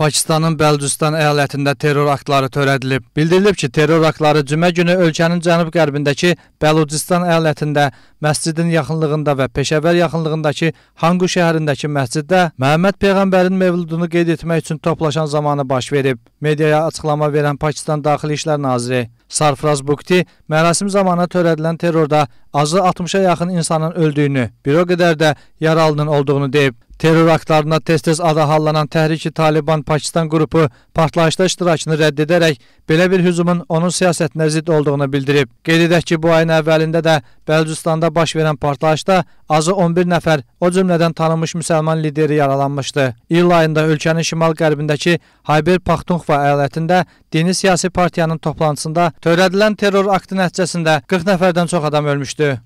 Pakistanın Bəldüstan əyalətində terror aktları törədilib. Bildirilib ki, terror aktları cümə günü ölkənin cənub-qərbindəki Bəludistan əyalətində məscidin yaxınlığında və Peşəvər yaxınlığındakı Hangu şəhərindəki məsciddə Məhəmməd peyğəmbərin mövludunu qeyd etmək üçün toplaşan zamanı baş verib. Mediaya açıqlama verən Pakistan Daxili İşlər Naziri Sarfraz Bukti mərasim zamanı törədilən terrorda azı 60-a yaxın insanın öldüyünü, bir o qədər də yaralının olduğunu deyib. Terror aktlarına tez-tez ada hallanan Təhriki Taliban Pakistan qrupu partlayışda iştirakını rədd edərək belə bir hücumun onun siyasətinə zidd olduğunu bildirib. Qeyd edək ki, bu ayın əvvəlində də Bəlcistanda baş verən partlayışda azı 11 nəfər, o cümlədən tanınmış müsəlman lideri yaralanmışdı. İyul ayında ölkənin şimal-qərbindəki Hayber Paxtunxva əyalətində dini siyasi partiyanın toplantısında törədilən terror aktı nəticəsində 40 nəfərdən çox adam ölmüşdü.